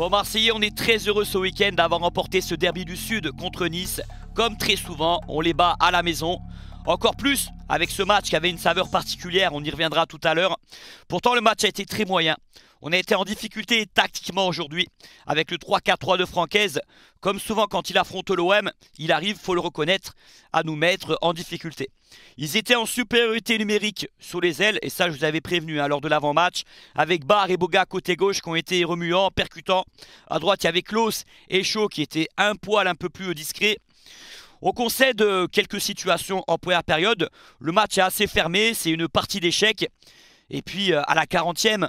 Bon Marseillais, on est très heureux ce week-end d'avoir remporté ce derby du Sud contre Nice. Comme très souvent, on les bat à la maison. Encore plus avec ce match qui avait une saveur particulière, on y reviendra tout à l'heure. Pourtant le match a été très moyen. On a été en difficulté tactiquement aujourd'hui avec le 3-4-3 de Francaise. Comme souvent quand il affronte l'OM, il arrive, faut le reconnaître, à nous mettre en difficulté. Ils étaient en supériorité numérique sur les ailes, et ça je vous avais prévenu hein, lors de l'avant-match, avec Bar et Boga côté gauche qui ont été remuants, percutants. À droite, il y avait Klaus et chaud qui étaient un poil un peu plus discret. On concède euh, quelques situations en première période. Le match est assez fermé, c'est une partie d'échec. Et puis euh, à la 40e,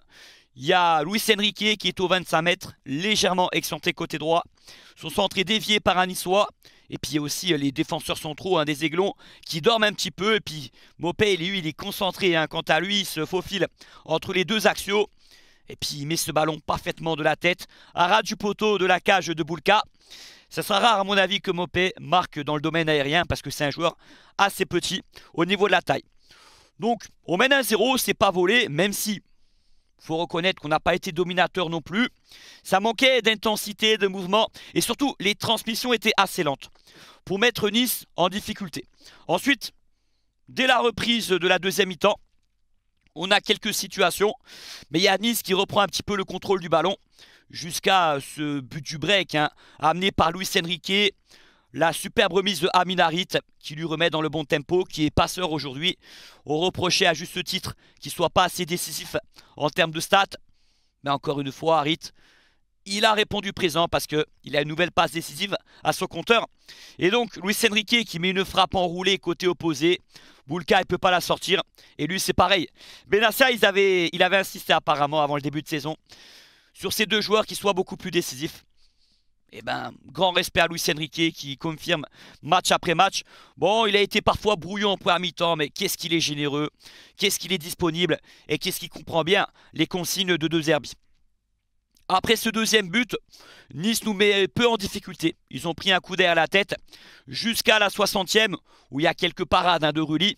il y a Luis Enrique qui est au 25 mètres, légèrement excentré côté droit. Son centre est dévié par un niçois. Et puis il y a aussi euh, les défenseurs centraux un hein, des Aiglons qui dorment un petit peu. Et puis Mopé, lui, il est concentré. Hein. Quant à lui, il se faufile entre les deux axiaux. Et puis il met ce ballon parfaitement de la tête à ras du poteau de la cage de Boulka. Ce sera rare à mon avis que Mopé marque dans le domaine aérien parce que c'est un joueur assez petit au niveau de la taille. Donc on mène 1 0, c'est pas volé, même si faut reconnaître qu'on n'a pas été dominateur non plus. Ça manquait d'intensité, de mouvement, et surtout, les transmissions étaient assez lentes pour mettre Nice en difficulté. Ensuite, dès la reprise de la deuxième mi-temps, on a quelques situations, mais il y a Nice qui reprend un petit peu le contrôle du ballon jusqu'à ce but du break hein, amené par Luis Enrique la superbe remise de Aminarit qui lui remet dans le bon tempo, qui est passeur aujourd'hui. On reprochait à juste titre qu'il soit pas assez décisif en termes de stats. Mais encore une fois, Harit, il a répondu présent parce qu'il a une nouvelle passe décisive à son compteur. Et donc, Luis Enrique qui met une frappe enroulée côté opposé. Boulka, il ne peut pas la sortir. Et lui, c'est pareil. Benassia, il avait insisté apparemment avant le début de saison sur ces deux joueurs qui soient beaucoup plus décisifs. Eh ben, grand respect à Luis Enrique qui confirme match après match. Bon, il a été parfois brouillon en première mi-temps, mais qu'est-ce qu'il est généreux, qu'est-ce qu'il est disponible et qu'est-ce qu'il comprend bien les consignes de deux Zerbi. Après ce deuxième but, Nice nous met peu en difficulté. Ils ont pris un coup d'air à la tête jusqu'à la 60e où il y a quelques parades hein, de Rulli.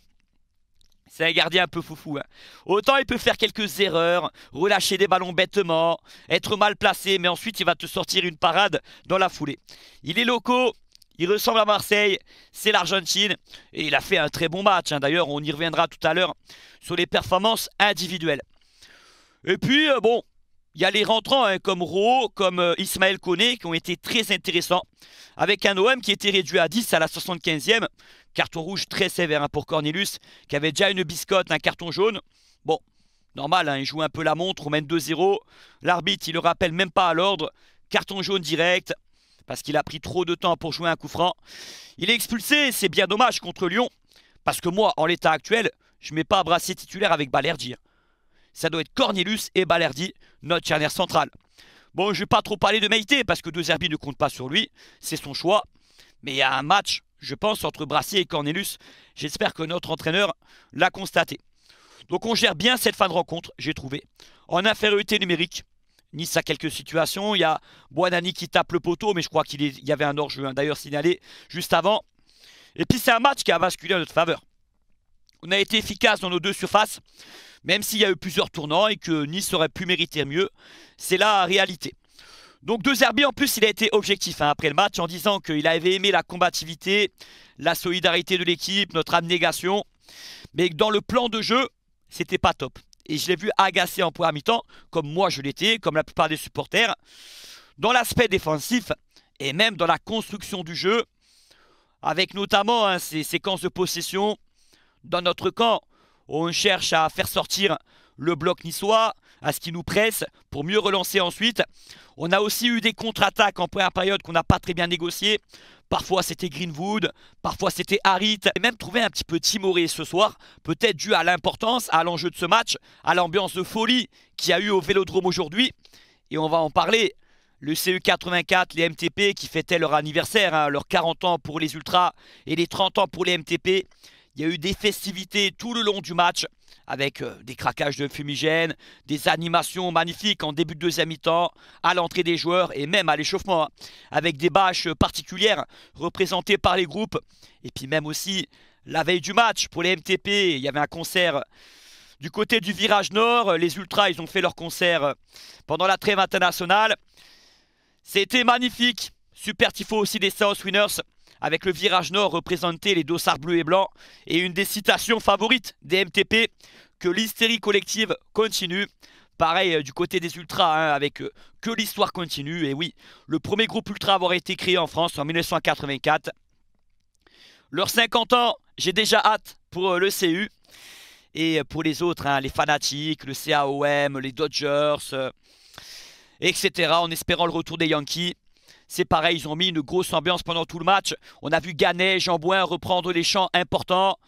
C'est un gardien un peu foufou. Hein. Autant il peut faire quelques erreurs, relâcher des ballons bêtement, être mal placé, mais ensuite il va te sortir une parade dans la foulée. Il est locaux, il ressemble à Marseille, c'est l'Argentine, et il a fait un très bon match. Hein. D'ailleurs, on y reviendra tout à l'heure sur les performances individuelles. Et puis, euh, bon, il y a les rentrants hein, comme Ro, comme euh, Ismaël Koné qui ont été très intéressants, avec un OM qui était réduit à 10 à la 75e. Carton rouge très sévère hein, pour Cornelius, qui avait déjà une biscotte, un carton jaune. Bon, normal, hein, il joue un peu la montre, on mène 2-0. L'arbitre, il le rappelle même pas à l'ordre. Carton jaune direct, parce qu'il a pris trop de temps pour jouer un coup franc. Il est expulsé, c'est bien dommage contre Lyon. Parce que moi, en l'état actuel, je ne mets pas à brasser titulaire avec Balerdi. Hein. Ça doit être Cornelius et Balerdi, notre charnière centrale. Bon, je ne vais pas trop parler de Maïté, parce que Deux ne compte pas sur lui. C'est son choix mais il y a un match, je pense, entre Brassier et Cornelius. J'espère que notre entraîneur l'a constaté. Donc on gère bien cette fin de rencontre, j'ai trouvé. En infériorité numérique, Nice a quelques situations. Il y a Boanani qui tape le poteau, mais je crois qu'il y avait un hors-jeu hein, d'ailleurs signalé juste avant. Et puis c'est un match qui a basculé en notre faveur. On a été efficace dans nos deux surfaces, même s'il y a eu plusieurs tournants et que Nice aurait pu mériter mieux. C'est la réalité. Donc De Zerbi, en plus, il a été objectif hein, après le match en disant qu'il avait aimé la combativité, la solidarité de l'équipe, notre abnégation. Mais dans le plan de jeu, c'était pas top. Et je l'ai vu agacé en à mi-temps, comme moi je l'étais, comme la plupart des supporters. Dans l'aspect défensif et même dans la construction du jeu, avec notamment hein, ces séquences de possession dans notre camp, on cherche à faire sortir le bloc niçois, à ce qui nous presse pour mieux relancer ensuite. On a aussi eu des contre-attaques en première période qu'on n'a pas très bien négocié. Parfois c'était Greenwood, parfois c'était Harit. Et même trouvé un petit peu timoré ce soir, peut-être dû à l'importance, à l'enjeu de ce match, à l'ambiance de folie qu'il y a eu au Vélodrome aujourd'hui. Et on va en parler. Le CE84, les MTP qui fêtaient leur anniversaire, hein, leurs 40 ans pour les Ultras et les 30 ans pour les MTP. Il y a eu des festivités tout le long du match avec euh, des craquages de fumigène, des animations magnifiques en début de deuxième mi-temps, à l'entrée des joueurs et même à l'échauffement, hein, avec des bâches particulières représentées par les groupes. Et puis même aussi, la veille du match, pour les MTP, il y avait un concert euh, du côté du virage nord. Les Ultras, ils ont fait leur concert euh, pendant la trêve internationale. C'était magnifique. Super tifo aussi des South Winners avec le virage nord représenté les dossards bleus et blancs, et une des citations favorites des MTP, que l'hystérie collective continue. Pareil euh, du côté des ultras, hein, avec euh, que l'histoire continue. Et oui, le premier groupe ultra avoir été créé en France en 1984. Leurs 50 ans, j'ai déjà hâte pour euh, le CU. Et pour les autres, hein, les fanatiques, le CAOM, les Dodgers, etc. En espérant le retour des Yankees. C'est pareil, ils ont mis une grosse ambiance pendant tout le match. On a vu Ganet, Jambouin reprendre les champs importants.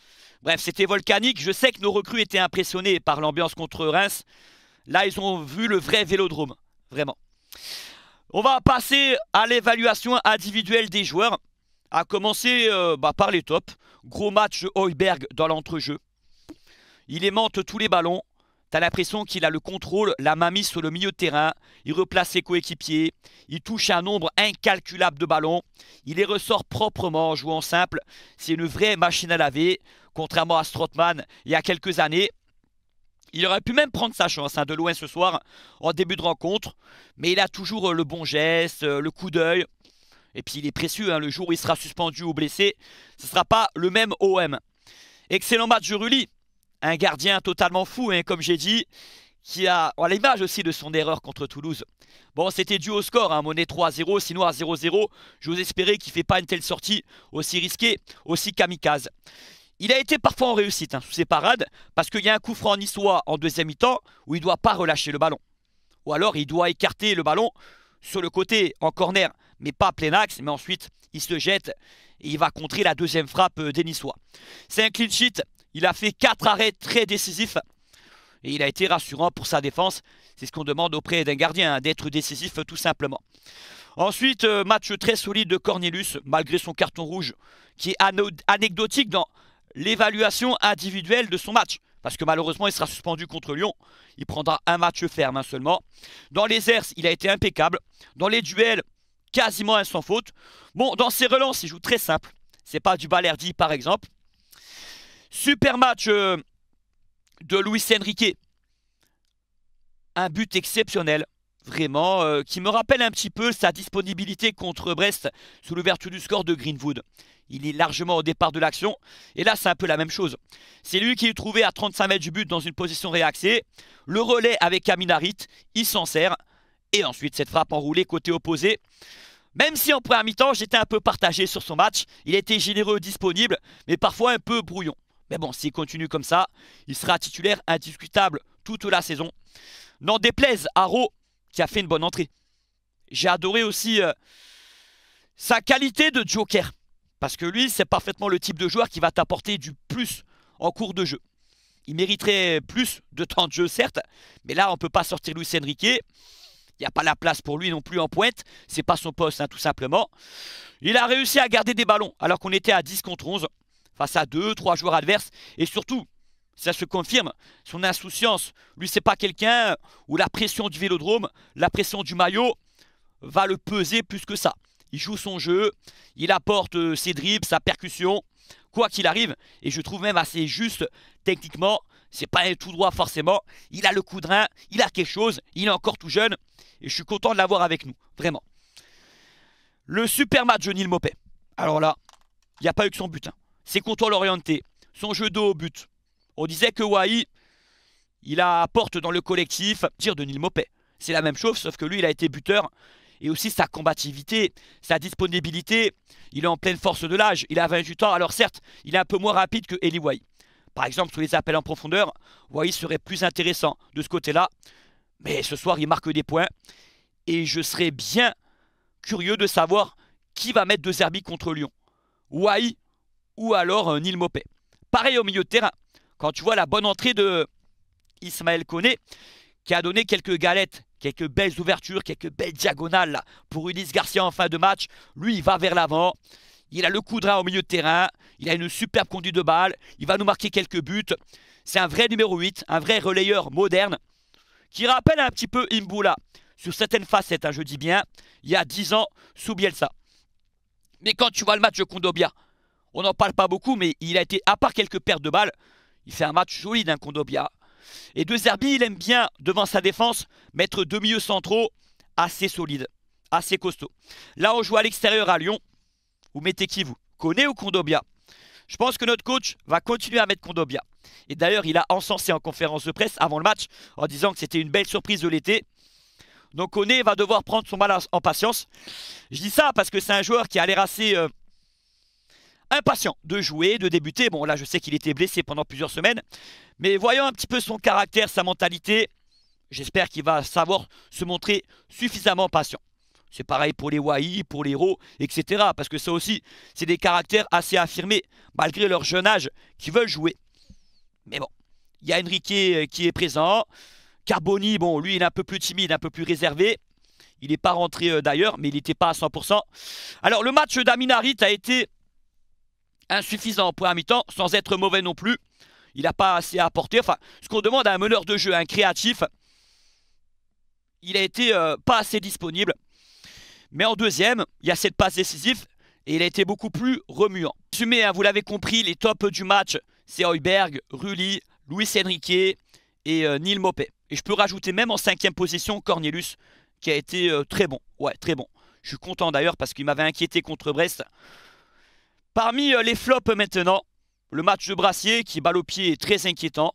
Bref, c'était volcanique. Je sais que nos recrues étaient impressionnés par l'ambiance contre Reims. Là, ils ont vu le vrai vélodrome. Vraiment. On va passer à l'évaluation individuelle des joueurs. À commencer euh, bah, par les tops. Gros match Heuberg dans l'entrejeu. Il aimante tous les ballons. T'as l'impression qu'il a le contrôle, la main mise sur le milieu de terrain. Il replace ses coéquipiers. Il touche un nombre incalculable de ballons. Il les ressort proprement en jouant simple. C'est une vraie machine à laver, contrairement à Strootman il y a quelques années. Il aurait pu même prendre sa chance hein, de loin ce soir en début de rencontre. Mais il a toujours euh, le bon geste, euh, le coup d'œil. Et puis il est précieux, hein, le jour où il sera suspendu ou blessé, ce ne sera pas le même OM. Excellent match de Rulli un gardien totalement fou, hein, comme j'ai dit, qui a l'image aussi de son erreur contre Toulouse. Bon, c'était dû au score, hein, à Monet 3-0, sinon à 0-0, vous espérer qu'il ne fait pas une telle sortie aussi risquée, aussi kamikaze. Il a été parfois en réussite hein, sous ses parades, parce qu'il y a un coup franc niçois en deuxième mi-temps où il ne doit pas relâcher le ballon. Ou alors il doit écarter le ballon sur le côté en corner, mais pas plein axe, mais ensuite il se jette et il va contrer la deuxième frappe euh, des niçois. C'est un clean sheet il a fait quatre arrêts très décisifs et il a été rassurant pour sa défense. C'est ce qu'on demande auprès d'un gardien, hein, d'être décisif tout simplement. Ensuite, euh, match très solide de Cornelius, malgré son carton rouge, qui est anecdotique dans l'évaluation individuelle de son match. Parce que malheureusement, il sera suspendu contre Lyon. Il prendra un match ferme hein, seulement. Dans les airs, il a été impeccable. Dans les duels, quasiment un sans faute. Bon, dans ses relances, il joue très simple. C'est pas du Balerdi par exemple. Super match euh, de Luis Enrique. Un but exceptionnel, vraiment, euh, qui me rappelle un petit peu sa disponibilité contre Brest sous l'ouverture du score de Greenwood. Il est largement au départ de l'action. Et là, c'est un peu la même chose. C'est lui qui est trouvé à 35 mètres du but dans une position réaxée. Le relais avec Caminarit, il s'en sert. Et ensuite, cette frappe enroulée côté opposé. Même si en première mi-temps, j'étais un peu partagé sur son match, il était généreux, disponible, mais parfois un peu brouillon. Mais bon, s'il continue comme ça, il sera titulaire indiscutable toute la saison. N'en déplaise à qui a fait une bonne entrée. J'ai adoré aussi euh, sa qualité de joker. Parce que lui, c'est parfaitement le type de joueur qui va t'apporter du plus en cours de jeu. Il mériterait plus de temps de jeu, certes, mais là, on ne peut pas sortir Luis Enrique. Il n'y a pas la place pour lui non plus en pointe. C'est pas son poste, hein, tout simplement. Il a réussi à garder des ballons alors qu'on était à 10 contre 11 face à deux, trois joueurs adverses. Et surtout, ça se confirme, son insouciance, lui c'est pas quelqu'un où la pression du vélodrome, la pression du maillot va le peser plus que ça. Il joue son jeu, il apporte euh, ses dribbles, sa percussion, quoi qu'il arrive. Et je trouve même assez juste techniquement. C'est pas un tout droit forcément. Il a le coup de rein, il a quelque chose, il est encore tout jeune. Et je suis content de l'avoir avec nous, vraiment. Le super match de Neil Mopé. Alors là, il n'y a pas eu que son butin. Hein ses contrôles orientés, son jeu d'eau au but. On disait que Wai, il apporte dans le collectif, dire de N'il Mopé. C'est la même chose, sauf que lui, il a été buteur. Et aussi sa combativité, sa disponibilité. Il est en pleine force de l'âge. Il a 28 ans. Alors certes, il est un peu moins rapide que Eli Wai. Par exemple, sous les appels en profondeur, Wai serait plus intéressant de ce côté-là. Mais ce soir, il marque des points. Et je serais bien curieux de savoir qui va mettre De Zerbi contre Lyon. Wai ou alors un Neil Mopé. Pareil au milieu de terrain, quand tu vois la bonne entrée de Ismaël Koné, qui a donné quelques galettes, quelques belles ouvertures, quelques belles diagonales pour Ulysse Garcia en fin de match, lui il va vers l'avant, il a le coup au milieu de terrain, il a une superbe conduite de balle, il va nous marquer quelques buts. C'est un vrai numéro 8, un vrai relayeur moderne, qui rappelle un petit peu Imboula, sur certaines facettes, hein, je dis bien, il y a 10 ans, sous Bielsa. Mais quand tu vois le match de Kondobia, on n'en parle pas beaucoup, mais il a été, à part quelques pertes de balles, il fait un match joli d'un Condobia. Et De Zerbi, il aime bien, devant sa défense, mettre deux milieux centraux assez solides, assez costauds. Là, on joue à l'extérieur à Lyon. Vous mettez qui, vous Kone ou Condobia Je pense que notre coach va continuer à mettre Condobia. Et d'ailleurs, il a encensé en conférence de presse avant le match en disant que c'était une belle surprise de l'été. Donc Kone va devoir prendre son mal en patience. Je dis ça parce que c'est un joueur qui a l'air assez... Euh, impatient de jouer, de débuter. Bon, là, je sais qu'il était blessé pendant plusieurs semaines. Mais voyons un petit peu son caractère, sa mentalité. J'espère qu'il va savoir se montrer suffisamment patient. C'est pareil pour les Wai, pour les Ro, etc. Parce que ça aussi, c'est des caractères assez affirmés, malgré leur jeune âge, qui veulent jouer. Mais bon, il y a Enrique euh, qui est présent. Carboni, bon, lui, il est un peu plus timide, un peu plus réservé. Il n'est pas rentré euh, d'ailleurs, mais il n'était pas à 100%. Alors, le match d'Aminarit a été insuffisant pour un mi-temps, sans être mauvais non plus. Il n'a pas assez à apporter. Enfin, ce qu'on demande à un meneur de jeu, un créatif, il a été euh, pas assez disponible. Mais en deuxième, il y a cette passe décisive et il a été beaucoup plus remuant. Hein, vous l'avez compris, les tops du match, c'est Heuberg, Rulli, Luis Enrique et euh, Neil Mopé. Et je peux rajouter même en cinquième position Cornelius, qui a été euh, très bon. Ouais, très bon. Je suis content d'ailleurs parce qu'il m'avait inquiété contre Brest. Parmi euh, les flops maintenant, le match de Brassier qui balle au pied est très inquiétant.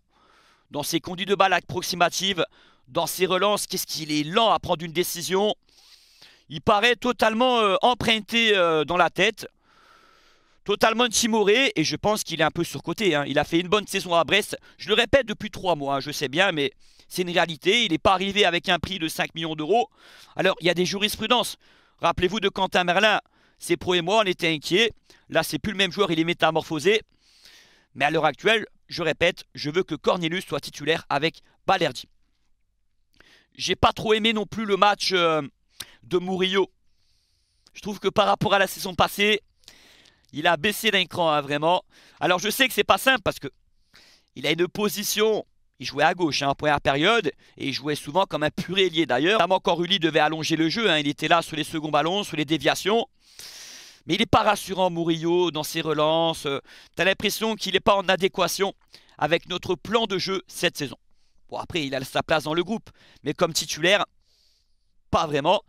Dans ses conduits de balle approximatives, dans ses relances, qu'est-ce qu'il est lent à prendre une décision. Il paraît totalement euh, emprunté euh, dans la tête, totalement timoré, et je pense qu'il est un peu surcoté. Hein. Il a fait une bonne saison à Brest. Je le répète depuis trois mois, hein, je sais bien, mais c'est une réalité. Il n'est pas arrivé avec un prix de 5 millions d'euros. Alors, il y a des jurisprudences. Rappelez-vous de Quentin Merlin, c'est pro et moi, on était inquiets. Là, c'est plus le même joueur, il est métamorphosé. Mais à l'heure actuelle, je répète, je veux que Cornelius soit titulaire avec Balerdi. J'ai pas trop aimé non plus le match euh, de Murillo. Je trouve que par rapport à la saison passée, il a baissé d'un cran, hein, vraiment. Alors je sais que c'est pas simple parce que il a une position il jouait à gauche hein, en première période et il jouait souvent comme un pur ailier d'ailleurs. Quand Rulli devait allonger le jeu, hein. il était là sur les seconds ballons, sur les déviations. Mais il n'est pas rassurant Murillo dans ses relances. Euh, as l'impression qu'il n'est pas en adéquation avec notre plan de jeu cette saison. Bon après il a sa place dans le groupe, mais comme titulaire, pas vraiment.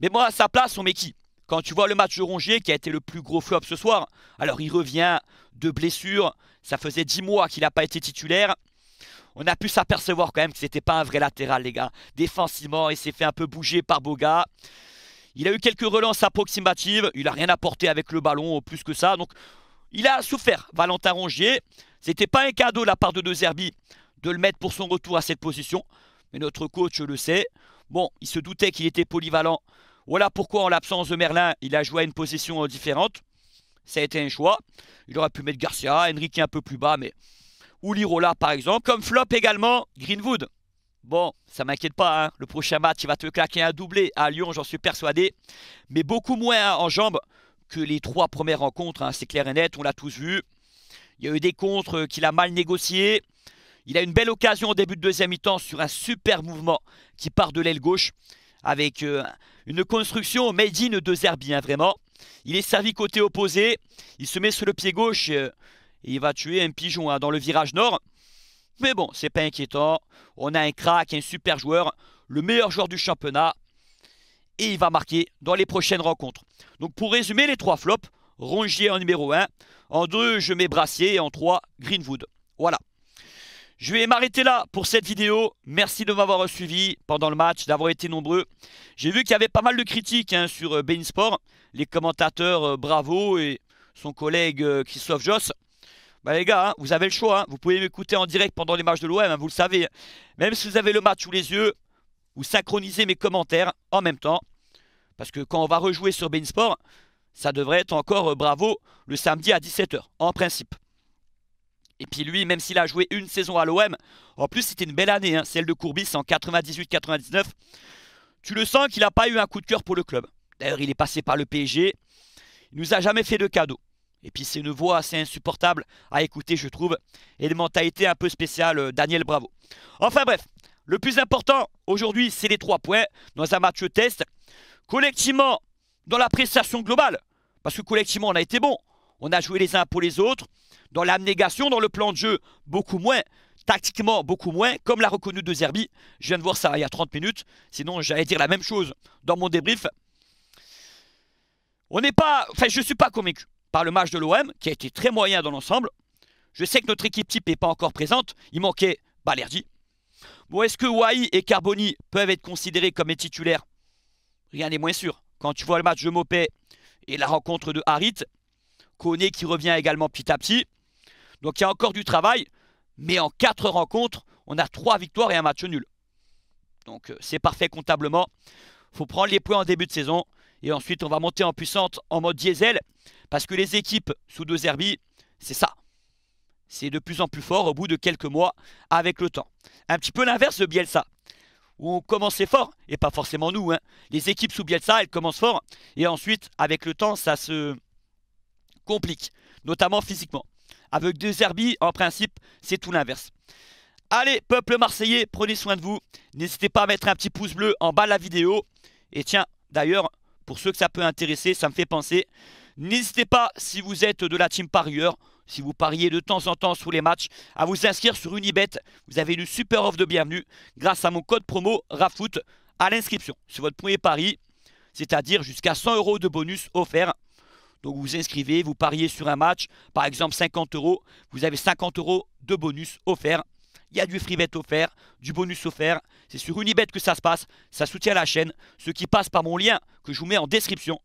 Mais moi à sa place on met qui quand tu vois le match de Rongier qui a été le plus gros flop ce soir, alors il revient de blessure, ça faisait dix mois qu'il n'a pas été titulaire, on a pu s'apercevoir quand même que c'était pas un vrai latéral, les gars. Défensivement, il s'est fait un peu bouger par Boga. Il a eu quelques relances approximatives. Il n'a rien apporté avec le ballon, plus que ça. Donc, il a souffert, Valentin Rongier. C'était pas un cadeau de la part de De de le mettre pour son retour à cette position. Mais notre coach le sait. Bon, il se doutait qu'il était polyvalent. Voilà pourquoi, en l'absence de Merlin, il a joué à une position euh, différente. Ça a été un choix. Il aurait pu mettre Garcia, Henrique un peu plus bas, mais ou Lirola par exemple. Comme flop également, Greenwood. Bon, ça m'inquiète pas, hein. le prochain match, il va te claquer un doublé à Lyon, j'en suis persuadé. Mais beaucoup moins en jambes que les trois premières rencontres, hein, c'est clair et net, on l'a tous vu. Il y a eu des contres qu'il a mal négociés. Il a une belle occasion au début de deuxième mi-temps sur un super mouvement qui part de l'aile gauche avec euh, une construction made in de Zerbi, hein, vraiment. Il est servi côté opposé, il se met sur le pied gauche, euh, et il va tuer un pigeon hein, dans le virage nord. Mais bon, c'est pas inquiétant. On a un crack, un super joueur, le meilleur joueur du championnat. Et il va marquer dans les prochaines rencontres. Donc pour résumer les trois flops, Rongier en numéro 1. En 2, je mets Brassier. Et en 3, Greenwood. Voilà. Je vais m'arrêter là pour cette vidéo. Merci de m'avoir suivi pendant le match, d'avoir été nombreux. J'ai vu qu'il y avait pas mal de critiques hein, sur euh, Bein Sport. Les commentateurs, euh, bravo, et son collègue euh, Christophe Joss. Bah, les gars, hein, vous avez le choix. Hein. Vous pouvez m'écouter en direct pendant les matchs de l'OM, hein, vous le savez. Même si vous avez le match sous les yeux, vous synchronisez mes commentaires en même temps. Parce que quand on va rejouer sur Sport, ça devrait être encore euh, bravo le samedi à 17h, en principe. Et puis lui, même s'il a joué une saison à l'OM, en plus c'était une belle année, celle de Courbis en 98-99. Tu le sens qu'il n'a pas eu un coup de cœur pour le club. D'ailleurs, il est passé par le PSG. Il nous a jamais fait de cadeau. Et puis c'est une voix assez insupportable à écouter, je trouve, et une mentalité un peu spéciale, euh, Daniel Bravo. Enfin bref, le plus important aujourd'hui, c'est les trois points dans un match test. Collectivement, dans la prestation globale, parce que collectivement, on a été bon. On a joué les uns pour les autres. Dans l'abnégation, dans le plan de jeu, beaucoup moins tactiquement beaucoup moins, comme l'a reconnu De Zerbi. Je viens de voir ça il y a 30 minutes, sinon j'allais dire la même chose dans mon débrief. On n'est pas, enfin je ne suis pas convaincu par le match de l'OM, qui a été très moyen dans l'ensemble. Je sais que notre équipe type n'est pas encore présente. Il manquait Balerdi. Bon, est-ce que Wai et Carboni peuvent être considérés comme les titulaires Rien n'est moins sûr. Quand tu vois le match de Mopé et la rencontre de Harit, Koné qui revient également petit à petit. Donc il y a encore du travail, mais en quatre rencontres, on a trois victoires et un match nul. Donc euh, c'est parfait comptablement. faut prendre les points en début de saison et ensuite on va monter en puissance en mode diesel parce que les équipes sous deux Zerbi, c'est ça. C'est de plus en plus fort au bout de quelques mois avec le temps. Un petit peu l'inverse de Bielsa, où on commençait fort, et pas forcément nous. Hein. Les équipes sous Bielsa, elles commencent fort, et ensuite, avec le temps, ça se complique, notamment physiquement. Avec deux Zerbi, en principe, c'est tout l'inverse. Allez, peuple marseillais, prenez soin de vous. N'hésitez pas à mettre un petit pouce bleu en bas de la vidéo. Et tiens, d'ailleurs, pour ceux que ça peut intéresser, ça me fait penser, N'hésitez pas, si vous êtes de la team parieur, si vous pariez de temps en temps sous les matchs, à vous inscrire sur Unibet. Vous avez une super offre de bienvenue grâce à mon code promo RAFOOT à l'inscription. C'est votre premier pari, c'est-à-dire jusqu'à 100 euros de bonus offert. Donc vous vous inscrivez, vous pariez sur un match, par exemple 50 euros, vous avez 50 euros de bonus offert. Il y a du free offert, du bonus offert. C'est sur Unibet que ça se passe, ça soutient la chaîne. Ce qui passe par mon lien que je vous mets en description,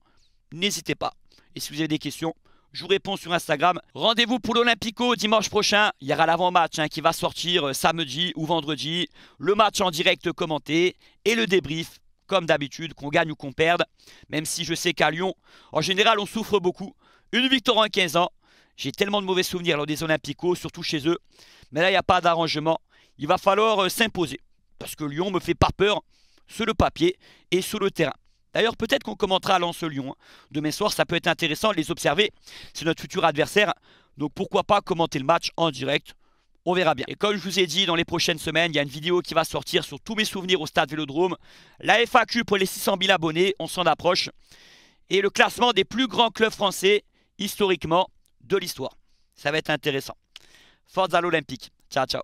n'hésitez pas. Et si vous avez des questions, je vous réponds sur Instagram. Rendez-vous pour l'Olympico dimanche prochain. Il y aura l'avant-match hein, qui va sortir euh, samedi ou vendredi. Le match en direct commenté et le débrief, comme d'habitude, qu'on gagne ou qu'on perde. Même si je sais qu'à Lyon, en général, on souffre beaucoup. Une victoire en 15 ans. J'ai tellement de mauvais souvenirs lors des Olympicos, surtout chez eux. Mais là, il n'y a pas d'arrangement. Il va falloir euh, s'imposer. Parce que Lyon me fait pas peur sur le papier et sur le terrain. D'ailleurs, peut-être qu'on commentera Lens-Lyon. Hein. Demain soir, ça peut être intéressant de les observer. C'est notre futur adversaire. Donc pourquoi pas commenter le match en direct on verra bien. Et comme je vous ai dit, dans les prochaines semaines, il y a une vidéo qui va sortir sur tous mes souvenirs au stade Vélodrome. La FAQ pour les 600 000 abonnés, on s'en approche. Et le classement des plus grands clubs français, historiquement, de l'histoire. Ça va être intéressant. à l'Olympique. Ciao, ciao.